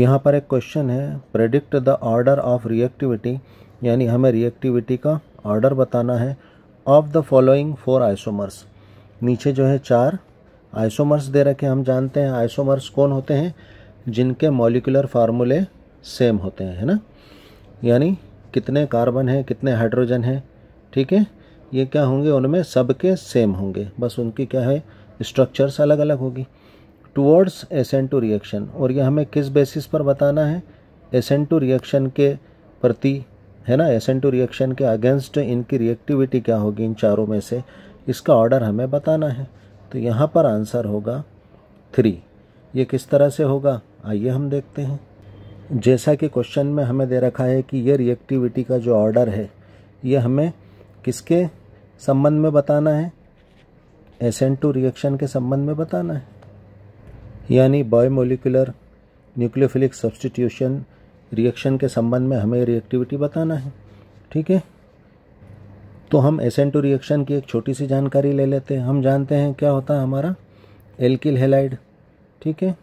यहाँ पर एक क्वेश्चन है predict the order of reactivity यानी हमें रिएक्टिविटी का ऑर्डर बताना है of the following four isomers नीचे जो है चार आइसोमर्स दे रखे हम जानते हैं आइसोमर्स कौन होते हैं जिनके मॉलिकुलर फार्मूले सेम होते हैं है ना यानी कितने कार्बन हैं कितने हाइड्रोजन हैं ठीक है ये क्या होंगे उनमें सबके सेम होंगे बस उनकी क्या है स्ट्रक्चर्स अलग अलग होगी टूवर्ड्स एसेंट टू रिएक्शन और यह हमें किस बेसिस पर बताना है एसेंट टू रिएक्शन के प्रति है ना एसेंट टू रिएक्शन के अगेंस्ट इनकी रिएक्टिविटी क्या होगी इन चारों में से इसका ऑर्डर हमें बताना है तो यहाँ पर आंसर होगा थ्री ये किस तरह से होगा आइए हम देखते हैं जैसा कि क्वेश्चन में हमें दे रखा है कि ये रिएक्टिविटी का जो ऑर्डर है ये हमें किसके संबंध में बताना है एसेंट टू रिएक्शन के संबंध में बताना है यानी बायोमोलिकुलर न्यूक्लियोफिलिक सब्सटीट्यूशन रिएक्शन के संबंध में हमें रिएक्टिविटी बताना है ठीक है तो हम एस एन टू रिएक्शन की एक छोटी सी जानकारी ले लेते हैं हम जानते हैं क्या होता है हमारा एल्किल हेलाइड ठीक है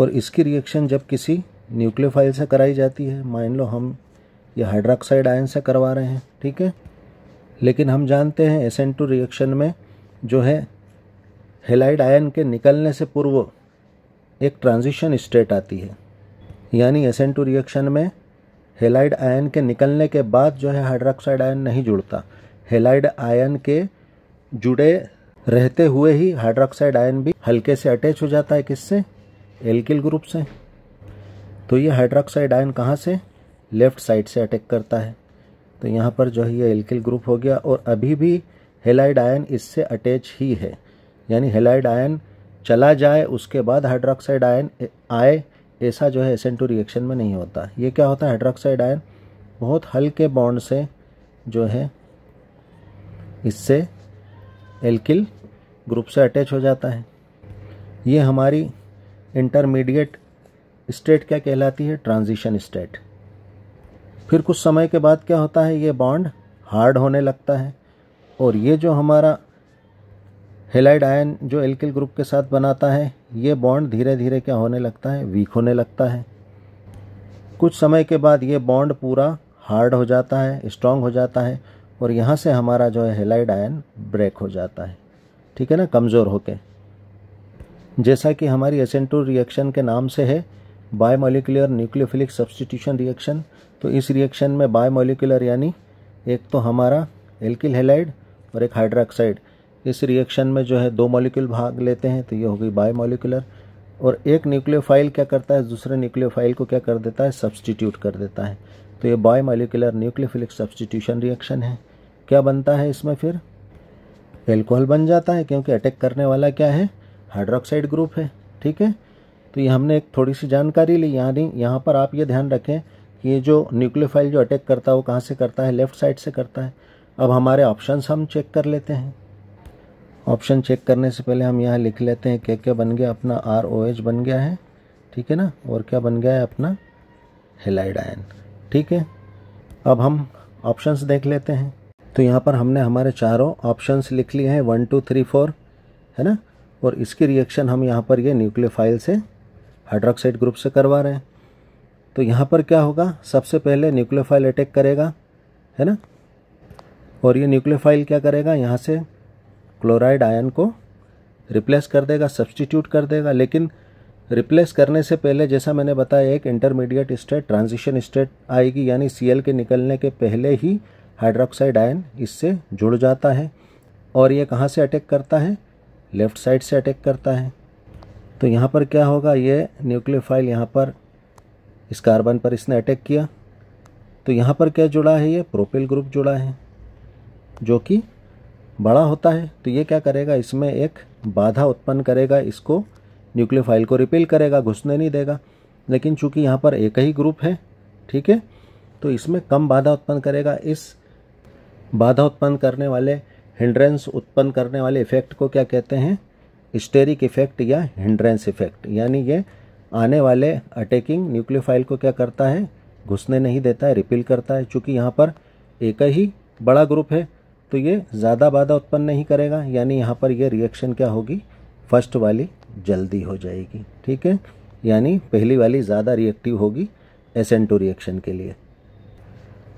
और इसकी रिएक्शन जब किसी न्यूक्लियोफाइल से कराई जाती है मान लो हम ये हाइड्रोक्साइड आयन से करवा रहे हैं ठीक है लेकिन हम जानते हैं एस एन टू रिएक्शन में जो है हेलाइड आयन के निकलने से पूर्व एक ट्रांजिशन स्टेट आती है यानी एस एन टू रिएक्शन में हेलाइड आयन के निकलने के बाद जो है हाइड्रोक्साइड आयन नहीं जुड़ता हेलाइड आयन के जुड़े रहते हुए ही हाइड्रोक्साइड आयन भी हल्के से अटैच हो जाता है किससे एल्किल ग्रुप से तो ये हाइड्रोक्साइड आयन कहाँ से लेफ्ट साइड से अटैक करता है तो यहाँ पर जो है ये एल्किल ग्रुप हो गया और अभी भी हेलाइड आयन इससे अटैच ही है यानी हेलाइड आयन चला जाए उसके बाद हाइड्रोक्साइड आयन आए ऐसा जो है एस रिएक्शन में नहीं होता ये क्या होता है हाइड्रोक्साइड आयन बहुत हल्के बॉन्ड से जो है इससे एल्किल ग्रुप से अटैच हो जाता है ये हमारी इंटरमीडिएट स्टेट क्या कहलाती है ट्रांजिशन स्टेट फिर कुछ समय के बाद क्या होता है ये बॉन्ड हार्ड होने लगता है और ये जो हमारा हेलाइड आयन जो एल्किल ग्रुप के साथ बनाता है ये बॉन्ड धीरे धीरे क्या होने लगता है वीक होने लगता है कुछ समय के बाद ये बॉन्ड पूरा हार्ड हो जाता है स्ट्रांग हो जाता है और यहाँ से हमारा जो है हेलाइड आयन ब्रेक हो जाता है ठीक है ना कमज़ोर होके जैसा कि हमारी एस रिएक्शन के नाम से है बायोमोलिकुलर न्यूक्लियोफिलिक सब्सटीट्यूशन रिएक्शन तो इस रिएक्शन में बायोमोलिकुलर यानी एक तो हमारा एल्किल हेलाइड और एक हाइड्रोक्साइड इस रिएक्शन में जो है दो मॉलिक्यूल भाग लेते हैं तो ये हो गई बायो मॉलिकुलर और एक न्यूक्लियोफाइल क्या करता है दूसरे न्यूक्लियोफाइल को क्या कर देता है सब्सटीट्यूट कर देता है तो ये bimolecular nucleophilic substitution reaction है क्या बनता है इसमें फिर एल्कोहल बन जाता है क्योंकि अटैक करने वाला क्या है हाइड्रोक्साइड ग्रुप है ठीक है तो ये हमने एक थोड़ी सी जानकारी ली यहाँ नहीं यहाँ पर आप ये ध्यान रखें कि ये जो न्यूक्लियोफाइल जो अटैक करता है वो कहाँ से करता है लेफ्ट साइड से करता है अब हमारे ऑप्शंस हम चेक कर लेते हैं ऑप्शन चेक करने से पहले हम यहाँ लिख लेते हैं क्या क्या बन गया अपना आर ओ एच बन गया है ठीक है ना और क्या बन गया है अपना हेलाइड आयन ठीक है अब हम ऑप्शंस देख लेते हैं तो यहाँ पर हमने हमारे चारों ऑप्शंस लिख लिए हैं वन टू थ्री फोर है ना और इसकी रिएक्शन हम यहाँ पर ये न्यूक्लियोफाइल से हाइड्रोक्साइड ग्रुप से करवा रहे हैं तो यहाँ पर क्या होगा सबसे पहले न्यूक्लियोफाइल अटैक करेगा है ना और ये न्यूक्लियोफाइल क्या करेगा यहाँ से क्लोराइड आयन को रिप्लेस कर देगा सब्सटीट्यूट कर देगा लेकिन रिप्लेस करने से पहले जैसा मैंने बताया एक इंटरमीडिएट स्टेट ट्रांजिशन स्टेट आएगी यानी सी के निकलने के पहले ही हाइड्रोक्साइड आयन इससे जुड़ जाता है और ये कहाँ से अटैक करता है लेफ़्ट साइड से अटैक करता है तो यहाँ पर क्या होगा ये न्यूक्लियोफाइल यहाँ पर इस कार्बन पर इसने अटैक किया तो यहाँ पर क्या जुड़ा है ये प्रोपिल ग्रुप जुड़ा है जो कि बड़ा होता है तो ये क्या करेगा इसमें एक बाधा उत्पन्न करेगा इसको न्यूक्लियोफाइल को रिपेल करेगा घुसने नहीं देगा लेकिन चूंकि यहाँ पर एक ही ग्रुप है ठीक है तो इसमें कम बाधा उत्पन्न करेगा इस बाधा उत्पन्न करने वाले हिंड्रेंस उत्पन्न करने वाले इफेक्ट को क्या कहते हैं स्टेरिक इफेक्ट या हिंड्रेंस इफेक्ट यानी ये आने वाले अटैकिंग न्यूक्लियोफाइल को क्या करता है घुसने नहीं देता है रिपील करता है चूँकि यहाँ पर एक ही बड़ा ग्रुप है तो ये ज़्यादा बाधा उत्पन्न नहीं करेगा यानी यहाँ पर ये रिएक्शन क्या होगी फर्स्ट वाली जल्दी हो जाएगी ठीक है यानी पहली वाली ज़्यादा रिएक्टिव होगी एस एन टू रिएक्शन के लिए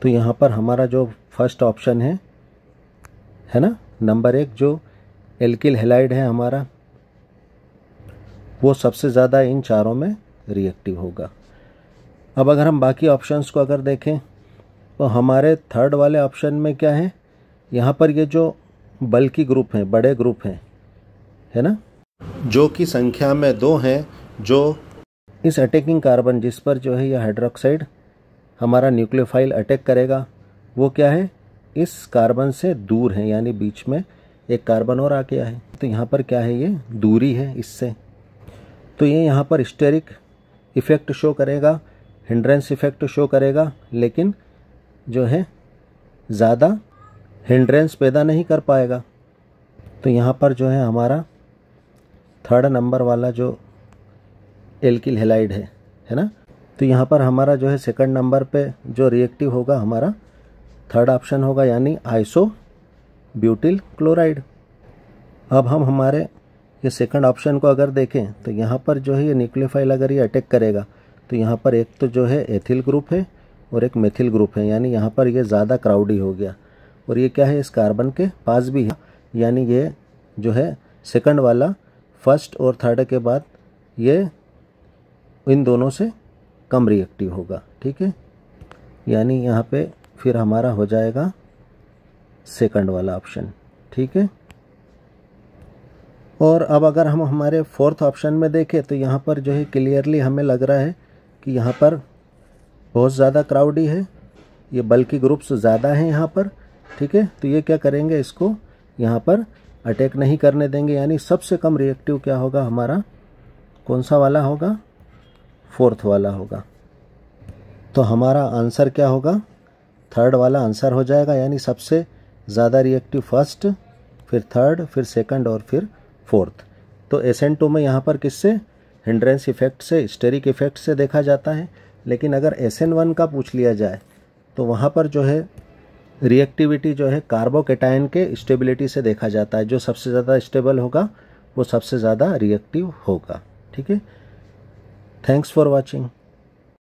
तो यहाँ पर हमारा जो फर्स्ट ऑप्शन है है ना नंबर एक जो एल्किल हेलाइड है हमारा वो सबसे ज़्यादा इन चारों में रिएक्टिव होगा अब अगर हम बाकी ऑप्शंस को अगर देखें तो हमारे थर्ड वाले ऑप्शन में क्या है यहाँ पर ये जो बल्कि ग्रुप हैं बड़े ग्रुप हैं है ना जो कि संख्या में दो हैं जो इस अटैकिंग कार्बन जिस पर जो है यह हाइड्रोक्साइड हमारा न्यूक्लियोफाइल अटैक करेगा वो क्या है इस कार्बन से दूर है यानी बीच में एक कार्बन और आ गया है तो यहाँ पर क्या है ये दूरी है इससे तो ये यहाँ पर स्टेरिक इफ़ेक्ट शो करेगा हिंड्रेंस इफ़ेक्ट शो करेगा लेकिन जो है ज़्यादा हिंड्रेंस पैदा नहीं कर पाएगा तो यहाँ पर जो है हमारा थर्ड नंबर वाला जो एल्किल हेलाइड है है ना तो यहाँ पर हमारा जो है सेकंड नंबर पे जो रिएक्टिव होगा हमारा थर्ड ऑप्शन होगा यानी आइसो ब्यूटिल क्लोराइड अब हम हमारे ये सेकंड ऑप्शन को अगर देखें तो यहाँ पर जो है ये न्यूक्लियोफाइल अगर ये अटैक करेगा तो यहाँ पर एक तो जो है एथिल ग्रुप है और एक मेथिल ग्रुप है यानी यहाँ पर ये ज़्यादा क्राउडी हो गया और ये क्या है इस कार्बन के पास भी है यानी ये जो है सेकंड वाला फर्स्ट और थर्ड के बाद ये इन दोनों से कम रिएक्टिव होगा ठीक है यानी यहाँ पे फिर हमारा हो जाएगा सेकंड वाला ऑप्शन ठीक है और अब अगर हम हमारे फोर्थ ऑप्शन में देखें तो यहाँ पर जो है क्लियरली हमें लग रहा है कि यहाँ पर बहुत ज़्यादा क्राउडी है ये बल्कि ग्रुप्स ज़्यादा हैं यहाँ पर ठीक है तो ये क्या करेंगे इसको यहाँ पर अटैक नहीं करने देंगे यानी सबसे कम रिएक्टिव क्या होगा हमारा कौन सा वाला होगा फोर्थ वाला होगा तो हमारा आंसर क्या होगा थर्ड वाला आंसर हो जाएगा यानी सबसे ज़्यादा रिएक्टिव फर्स्ट फिर थर्ड फिर सेकंड और फिर फोर्थ तो एन टू में यहाँ पर किससे हिंड्रेंस इफेक्ट से स्टेरिक इफेक्ट से देखा जाता है लेकिन अगर एस एन वन का पूछ लिया जाए तो वहाँ पर जो है रिएक्टिविटी जो है कार्बोकेटाइन के स्टेबिलिटी से देखा जाता है जो सबसे ज़्यादा स्टेबल होगा वो सबसे ज़्यादा रिएक्टिव होगा ठीक है थैंक्स फॉर वॉचिंग